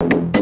you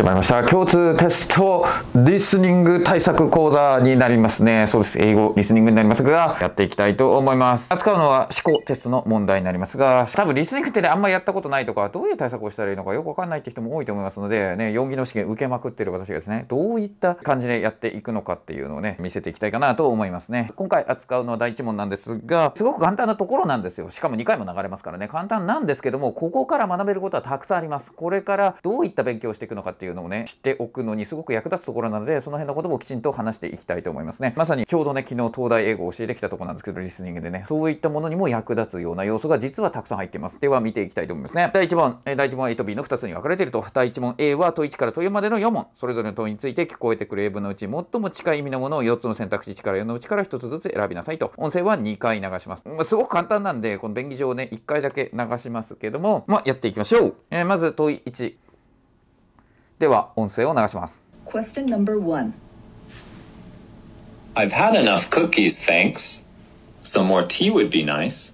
始まりました。共通テストリスニング対策講座になりますね。そうです。英語リスニングになりますが、やっていきたいと思います。扱うのは思考テストの問題になりますが、多分リスニングってね、あんまりやったことないとか、どういう対策をしたらいいのかよくわかんないって人も多いと思いますので、ね、4技の試験受けまくってる私がですね、どういった感じでやっていくのかっていうのをね、見せていきたいかなと思いますね。今回扱うのは第1問なんですが、すごく簡単なところなんですよ。しかも2回も流れますからね、簡単なんですけども、ここから学べることはたくさんあります。これからどういった勉強をしていくのかっていういうのをね知っておくのにすごく役立つところなのでその辺のこともきちんと話していきたいと思いますねまさにちょうどね昨日東大英語を教えてきたとこなんですけどリスニングでねそういったものにも役立つような要素が実はたくさん入ってますでは見ていきたいと思いますね第1問第1問 A と B の2つに分かれていると第1問 A は問1から問4までの4問それぞれの問いについて聞こえてくる英文のうち最も近い意味のものを4つの選択肢1から4のうちから1つずつ選びなさいと音声は2回流します、まあ、すごく簡単なんでこの便宜上ね1回だけ流しますけどもまあやっていきましょう、えー、まず問1では音声を流します Question number one I've had enough cookies, thanks. Some more tea would be nice.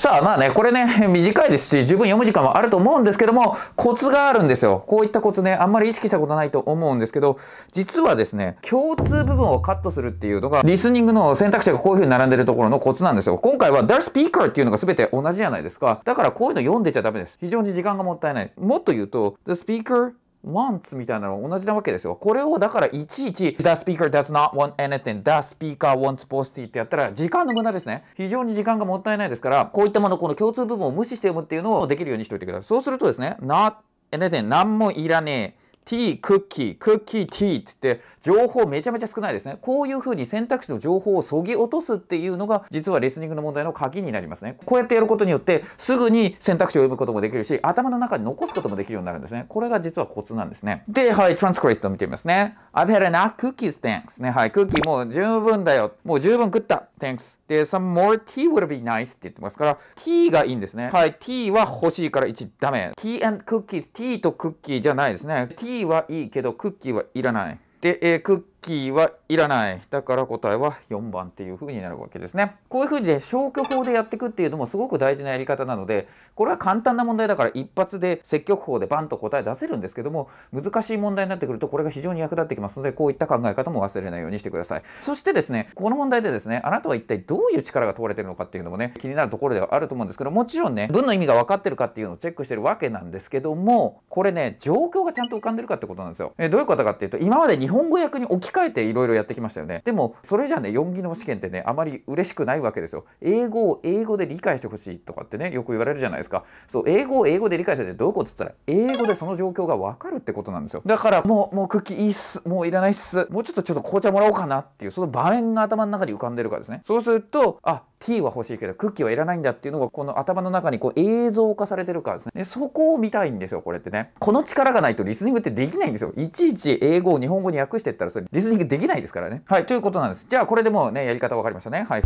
さあまあね、これね、短いですし、十分読む時間はあると思うんですけども、コツがあるんですよ。こういったコツね、あんまり意識したことないと思うんですけど、実はですね、共通部分をカットするっていうのが、リスニングの選択肢がこういう風に並んでるところのコツなんですよ。今回は The Speaker っていうのが全て同じじゃないですか。だからこういうの読んでちゃダメです。非常に時間がもったいない。もっと言うと、The Speaker wants みたいなの同じなわけですよ。これをだからいちいち the speaker does not want anything, the speaker wants posty ってやったら時間の無駄ですね。非常に時間がもったいないですから、こういったもの、この共通部分を無視して読むっていうのをできるようにしておいてください。そうするとですね、not anything 何もいらねえ。t クッキー、クッキー t って言って、情報めちゃめちゃ少ないですね。こういう風に選択肢の情報をそぎ落とすっていうのが、実はリスニングの問題の鍵になりますね。こうやってやることによって、すぐに選択肢を読むこともできるし、頭の中に残すこともできるようになるんですね。これが実はコツなんですね。で、はい、トランスクリプト見てみますね。I've had enough cookies, thanks ね。はい、クッキーもう十分だよ。もう十分食った。thanks. で、some more tea would be nice って言ってますから、tea がいいんですね。はい、tea は欲しいから1ダメ。tea and cookies。tea とクッキーじゃないですね。tea はいいけど、クッキーはいらない。で、えー、クッキーはいらない。だから答えは4番っていう風になるわけですね。こういう風にね、消去法でやっていくっていうのもすごく大事なやり方なので、これは簡単な問題だから一発で積極法でバンと答え出せるんですけども、難しい問題になってくるとこれが非常に役立ってきますので、こういった考え方も忘れないようにしてください。そしてですね、この問題でですね、あなたは一体どういう力が問われてるのかっていうのもね、気になるところではあると思うんですけど、もちろんね、文の意味が分かってるかっていうのをチェックしてるわけなんですけども、これね、状況がちゃんと浮かんでるかってことなんですよ。えどういうことかっていうと、今まで日本語訳に置き換えていろいろやってきましたよねでもそれじゃね4技能試験ってねあまり嬉しくないわけですよ英語を英語で理解してほしいとかってねよく言われるじゃないですかそう英語を英語で理解しててどういうことっつったら英語でその状況が分かるってことなんですよだからもうもうクッキーいいっすもういらないっすもうちょっとちょっと紅茶もらおうかなっていうその場面が頭の中に浮かんでるからですねそうするとあ T は欲しいけどクッキーはいらないんだっていうのがこの頭の中にこう映像化されてるからですねでそこを見たいんですよこれってねこの力がないとリスニングってできないんですよいちいち英語を日本語に訳してったらそれリリスニングできないですからね。はい、ということなんです。じゃあこれでもうね、やり方分かりましたね。はい。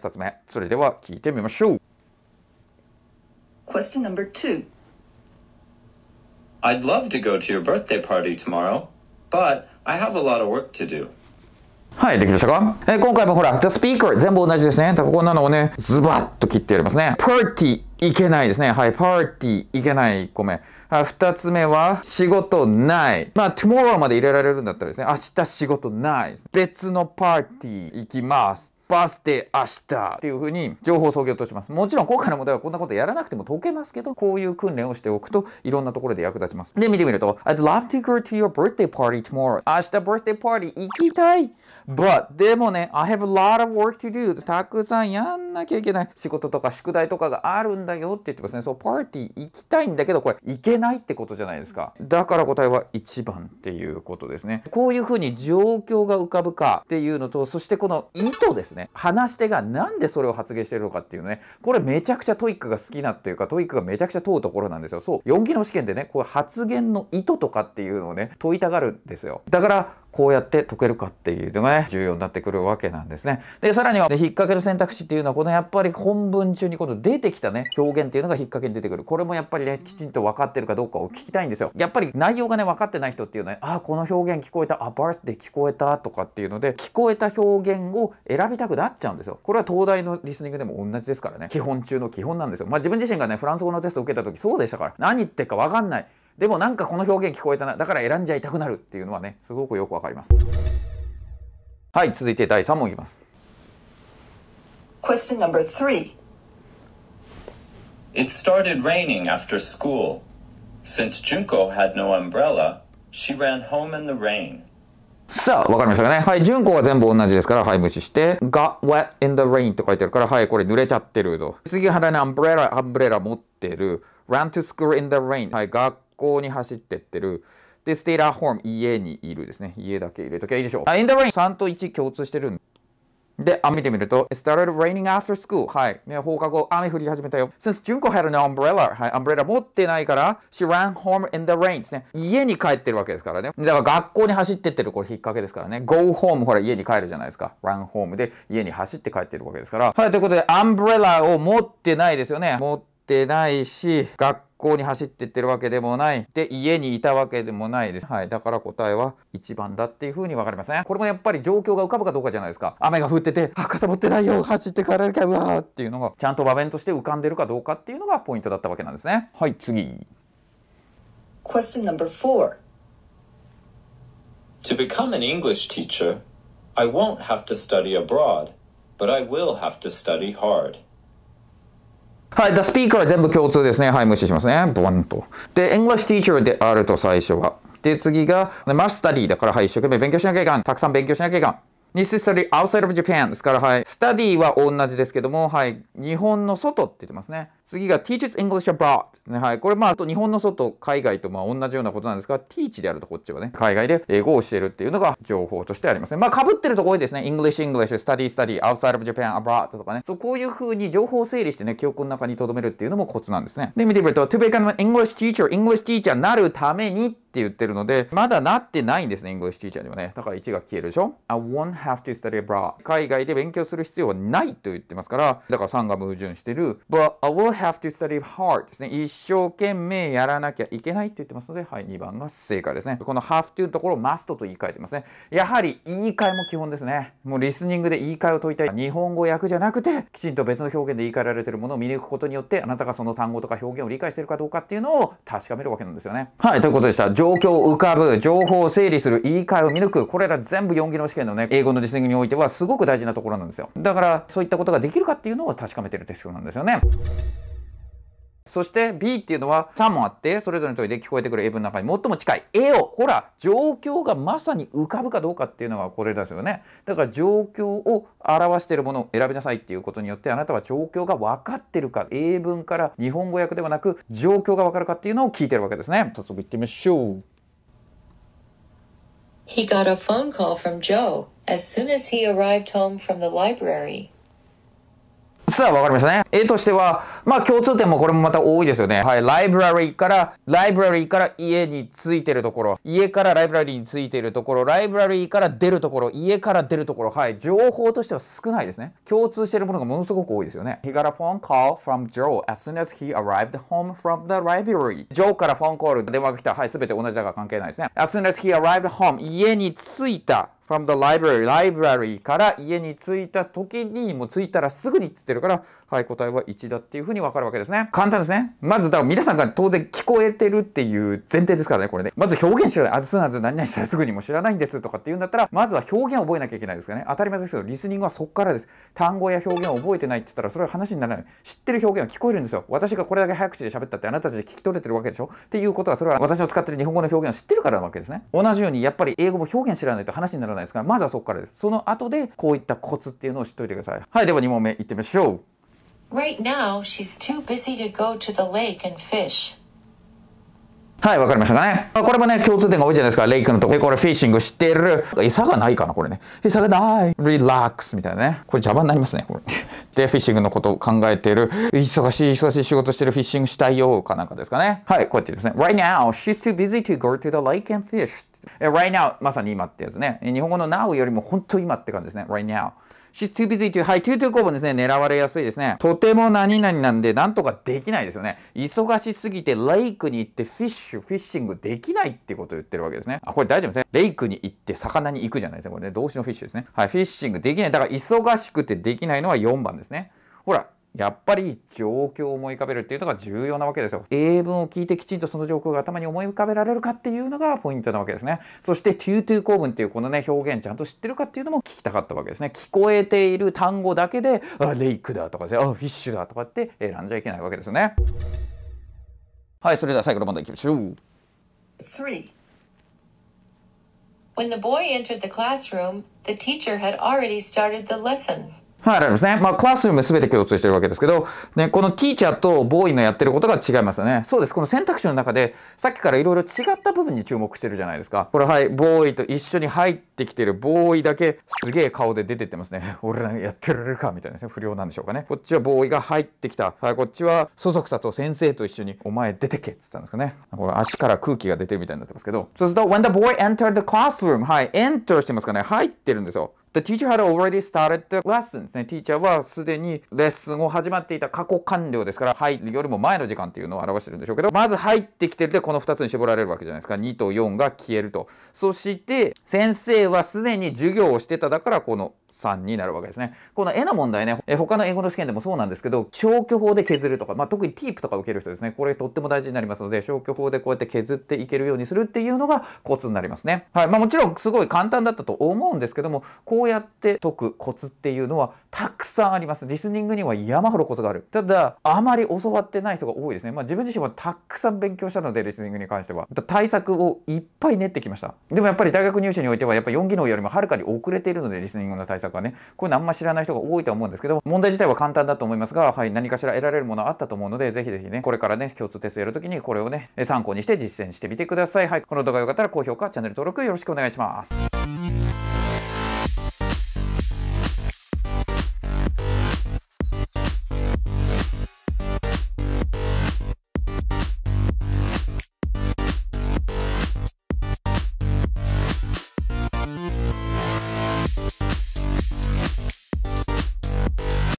2つ目、それでは聞いてみましょう。Question number two. I'd love to go to your birthday party tomorrow, but I have a lot of work to do. はい、できましたかえ今回もほら、the speaker 全部同じですね。こんなのをね、ズバッと切ってやりますね。パーティーいけないですね。はい、パーティーいけない。ごめん。はい、二つ目は、仕事ない。まあ、tomorrow まで入れられるんだったらですね、明日仕事ない。別のパーティー行きます。バースデー明日っていううに情報創業とします。もちろん今回の問題はこんなことやらなくても解けますけど、こういう訓練をしておくといろんなところで役立ちます。で、見てみると、I'd love to go to your birthday party tomorrow. 明日 birthday party 行きたい !But でもね、I have a lot of work to do. たくさんやんなきゃいけない。仕事とか宿題とかがあるんだよって言ってますね。そう、パーティー行きたいんだけど、これ行けないってことじゃないですか。だから答えは1番っていうことですね。こういうふうに状況が浮かぶかっていうのと、そしてこの意図ですね。ね話し手が何でそれを発言してるのかっていうねこれめちゃくちゃトイックが好きなっていうかトイックがめちゃくちゃ問うところなんですよそう4期の試験でねこう発言の意図とかっていうのをね問いたがるんですよだからこうやって解けるかっていうのがね重要になってくるわけなんですね。でさらには引っ掛ける選択肢っていうのはこのやっぱり本文中にこの出てきたね表現っていうのが引っ掛けに出てくるこれもやっぱりねきちんと分かってるかどうかを聞きたいんですよ。やっぱり内容がね分かってない人っていうのはあこの表現聞こえたあバースで聞こえたとかっていうので聞こえた表現を選びたくなっちゃうんですよ。これは東大のリスニングでも同じですからね基本中の基本なんですよ。まあ自分自身がねフランス語のテストを受けた時そうでしたから何言ってか分かんないでもなんかこの表現聞こえたなだから選んじゃいたくなるっていうのはねすごくよくわかりますはい続いて第3問いきます Question number three It started raining after school Since Junko had no umbrella She ran home in the rain さあ、わかりましたかね。はい、順項は全部同じですから、はい、無視して。got wet in the rain と書いてるから、はい、これ濡れちゃってると。次、腹にアンブレラ、アンブレラ持ってる。ran to school in the rain。はい、学校に走ってってる。で、ステイラーホーム、家にいるですね。家だけ入れときゃいいでしょう。in the r i n 3と1共通してるんで、あ見てみると、It started raining after school. はい。ね、放課後、雨降り始めたよ。Since Junko had n umbrella. はい。アンブレラ持ってないから、she ran home in the rain ですね。家に帰ってるわけですからね。だから学校に走ってってる、これ引っ掛けですからね。go home ほら、家に帰るじゃないですか。run home で家に走って帰ってるわけですから。はい。ということで、アンブレラを持ってないですよね。持ってってないし学校に走ってってるわけでもないで家にいたわけでもないです、はい、だから答えは1番だっていうふうに分かりますねこれもやっぱり状況が浮かぶかどうかじゃないですか雨が降っててあ傘持ってないよ走って帰られるかうわーっていうのがちゃんと場面として浮かんでるかどうかっていうのがポイントだったわけなんですねはい次 Question number four To become an English teacher I won't have to study abroad but I will have to study hard はい、the speaker は全部共通ですね。はい、無視しますね。ボンと。で、English teacher であると最初は。で、次が、マスタリーだから、はい、一生懸命勉強しなきゃいかん。たくさん勉強しなきゃいかん。necessary outside of Japan ですから、はい、study は同じですけども、はい、日本の外って言ってますね。次が teaches English abroad。はい。これまあ、あと日本の外、海外とまあ同じようなことなんですが、teach であるとこっちはね、海外で英語を教えるっていうのが情報としてありますね。まあ、ぶってるとこ多いですね。English, English, study, study, outside of Japan, abroad とかね。そう、こういう風に情報を整理してね、記憶の中に留めるっていうのもコツなんですね。で、見てみると、to become an English teacher, English teacher なるためにって言ってるので、まだなってないんですね、English teacher にはね。だから1が消えるでしょ ?I won't have to study abroad. 海外で勉強する必要はないと言ってますから、だから3が矛盾してる。But I will have to study hard ですね。一生懸命やらなきゃいけないって言ってますので、はい、2番が正解ですね。この have to のところを must と言い換えてますね。やはり言い換えも基本ですね。もうリスニングで言い換えを問いたい。日本語訳じゃなくて、きちんと別の表現で言い換えられてるものを見抜くことによって、あなたがその単語とか表現を理解してるかどうかっていうのを確かめるわけなんですよね。はい、ということでした。状況を浮かぶ、情報を整理する、言い換えを見抜く、これら全部4技能試験のね、英語のリスニングにおいてはすごく大事なところなんですよ。だから、そういったことができるかっていうのを確かめてるテストなんですよね。そして B っていうのは3もあってそれぞれの問いで聞こえてくる英文の中に最も近い A をほら状況がまさに浮かぶかどうかっていうのがこれですよねだから状況を表しているものを選びなさいっていうことによってあなたは状況が分かってるか英文から日本語訳ではなく状況が分かるかっていうのを聞いてるわけですね早速いってみましょう He got a phone call from Joe as soon as he arrived home from the library. さあ、わかりましたね。絵としては、まあ共通点もこれもまた多いですよね。はい、ライブラリーから、ライブラリーから家についてるところ、家からライブラリーについてるところ、ライブラリーから出るところ、家から出るところ、はい、情報としては少ないですね。共通しているものがものすごく多いですよね。He got a phone call from Joe as soon as he arrived home from the library. Joe からフォンコール、電話が来た、はい、すべて同じだから関係ないですね。As soon as he arrived home, 家に着いた。from the library library から家に着いた時にもう着いたらすぐにって言ってるからはい、答えは1だっていうふうに分かるわけですね。簡単ですね。まず、だから皆さんが当然聞こえてるっていう前提ですからね、これね。まず表現知らない。あずすなず何々したらすぐにも知らないんですとかっていうんだったら、まずは表現を覚えなきゃいけないですからね。当たり前ですけど、リスニングはそこからです。単語や表現を覚えてないって言ったら、それは話にならない。知ってる表現は聞こえるんですよ。私がこれだけ早口で喋ったってあなたたち聞き取れてるわけでしょっていうことは、それは私の使ってる日本語の表現を知ってるからなわけですね。同じように、やっぱり英語も表現知らないと話にならないですから、まずはそこからです。その後で、こういったコツっていうのを知っておいてください。はい、では2問目いってみましょう。Right now, she's too busy to go to the lake and fish. はい、わかりましたかね。これもね、共通点が多いじゃないですか。レイクのとこ。これフィッシングしてる。餌がないかな、これね。餌がない。リラックスみたいなね。これ邪魔になりますね、これ。で、フィッシングのことを考えてる。忙しい、忙しい仕事してるフィッシングしたいよ、かなんかですかね。はい、こうやってですね。Right now, she's too busy to go to the lake and fish. Right now, まさに今ってやつね。日本語の now よりも本当今って感じですね。Right now. シス 2B3 という、はい、22工房ですね、狙われやすいですね。とても何々なんで、なんとかできないですよね。忙しすぎて、レイクに行ってフィッシュ、フィッシングできないってことを言ってるわけですね。あ、これ大丈夫ですね。レイクに行って魚に行くじゃないですか。これね、動詞のフィッシュですね。はい、フィッシングできない。だから忙しくてできないのは4番ですね。ほら、やっぱり状況を思い浮かべるっていうのが重要なわけですよ。英文を聞いてきちんとその状況が頭に思い浮かべられるかっていうのがポイントなわけですね。そしてートゥー構文っていうこのね表現ちゃんと知ってるかっていうのも聞きたかったわけですね。聞こえている単語だけであレイクだとかですねあフィッシュだとかって選んじゃいけないわけですね。はい、それでは最後の問題いきましょう。3 When the boy entered the classroom, the teacher had already started the lesson. はい、ありますね。まあ、クラスルーム全て共通してるわけですけど、ね、このティーチャーとボーイのやってることが違いますよね。そうです。この選択肢の中で、さっきからいろいろ違った部分に注目してるじゃないですか。これ、はい、ボーイと一緒に入って、ってきてるボーイだけすげえ顔で出てってますね 俺らやってられるかみたいな、ね、不良なんでしょうかねこっちはボーイが入ってきた、はい、こっちはそそくさと先生と一緒に「お前出てけ」っつったんですかねこれ足から空気が出てるみたいになってますけどそうすると「When the boy entered the classroom」はい enter してますかね入ってるんですよ The teacher had already started the lesson ですね。ティーチャーはすでにレッスンを始まっていた過去完了ですから、入るよりも前の時間っていうのを表してるんでしょうけど、まず入ってきてるで、この2つに絞られるわけじゃないですか。2と4が消えると。そして、先生はすでに授業をしてただからこのさになるわけですね。この絵の問題ね、え他の英語の試験でもそうなんですけど、消去法で削るとか、まあ、特にティープとか受ける人ですね、これとっても大事になりますので、消去法でこうやって削っていけるようにするっていうのがコツになりますね。はい。まあ、もちろんすごい簡単だったと思うんですけども、こうやって解くコツっていうのはたくさんあります。リスニングには山ほどコツがある。ただ、あまり教わってない人が多いですね。まあ、自分自身もたくさん勉強したので、リスニングに関しては。対策をいっぱい練ってきました。でもやっぱり大学入試においては、やっぱり4技能よりもはるかに遅れているので、リスニングの対策とかねこういうのあんま知らない人が多いと思うんですけど問題自体は簡単だと思いますが、はい、何かしら得られるものあったと思うのでぜひぜひねこれからね共通テストやるときにこれをね参考にして実践してみてください。はい、この動画良かったら高評価チャンネル登録よろしくお願いします。